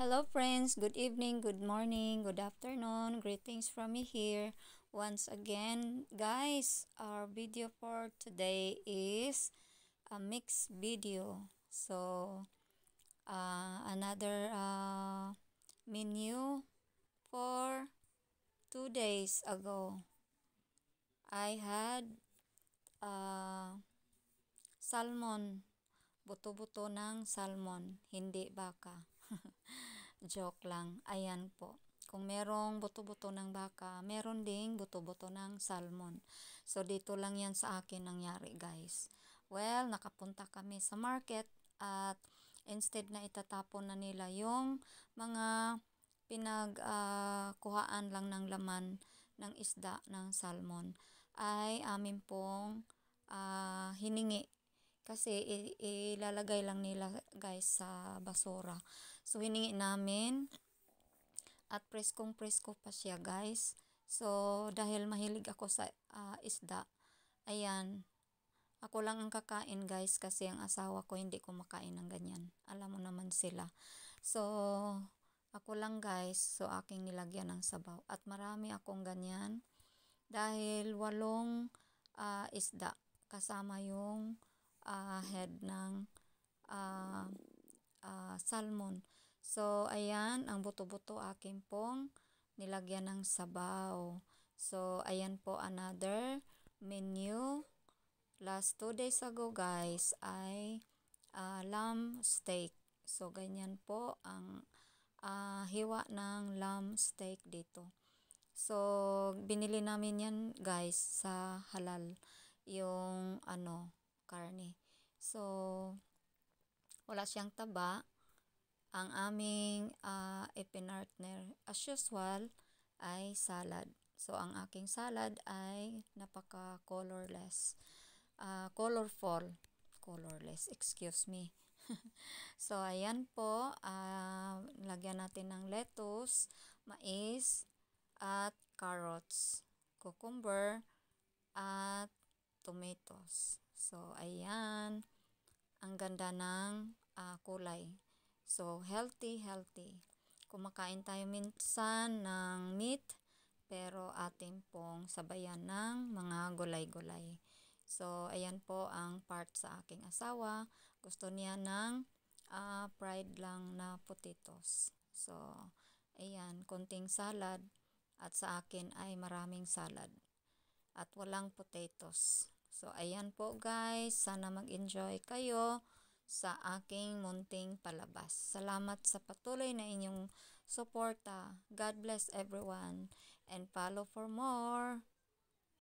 Hello friends, good evening, good morning, good afternoon, greetings from me here. Once again, guys, our video for today is a mixed video. So, uh, another uh, menu for two days ago. I had uh, salmon, buto-buto ng salmon, hindi baka. Joke lang. Ayan po. Kung merong buto-buto ng baka, meron ding buto-buto ng salmon. So, dito lang yan sa akin nangyari, guys. Well, nakapunta kami sa market at instead na itatapon na nila yung mga pinagkuhaan uh, lang ng laman ng isda ng salmon, ay amin pong uh, hiningi. Kasi ilalagay lang nila, guys, sa basura. So, hiningi namin. At preskong-presko pa siya, guys. So, dahil mahilig ako sa uh, isda, ayan, ako lang ang kakain, guys, kasi ang asawa ko hindi kumakain ng ganyan. Alam mo naman sila. So, ako lang, guys. So, aking nilagyan ng sabaw. At marami akong ganyan. Dahil walong uh, isda kasama yung uh, head ng uh, uh, salmon. So, ayan, ang buto-buto akin pong nilagyan ng sabaw. So, ayan po another menu. Last 2 days ago, guys, ay uh, lamb steak. So, ganyan po ang uh, hiwa ng lamb steak dito. So, binili namin yan guys sa halal yung ano, karne. So, wala siyang taba. Ang aming uh, ipinartner as usual ay salad. So, ang aking salad ay napaka-colorless. Uh, colorful. Colorless, excuse me. so, ayan po. Uh, lagyan natin ng lettuce, mais, at carrots, cucumber, at tomatoes. So, ayan. Ang ganda ng uh, kulay. So, healthy, healthy. Kumakain tayo minsan ng meat, pero atin pong sabayan ng mga gulay-gulay. So, ayan po ang part sa aking asawa. Gusto niya ng uh, fried lang na potatoes. So, ayan, konting salad. At sa akin ay maraming salad. At walang potatoes. So, ayan po guys. Sana mag-enjoy kayo sa aking munting palabas. Salamat sa patuloy na inyong suporta. God bless everyone and follow for more.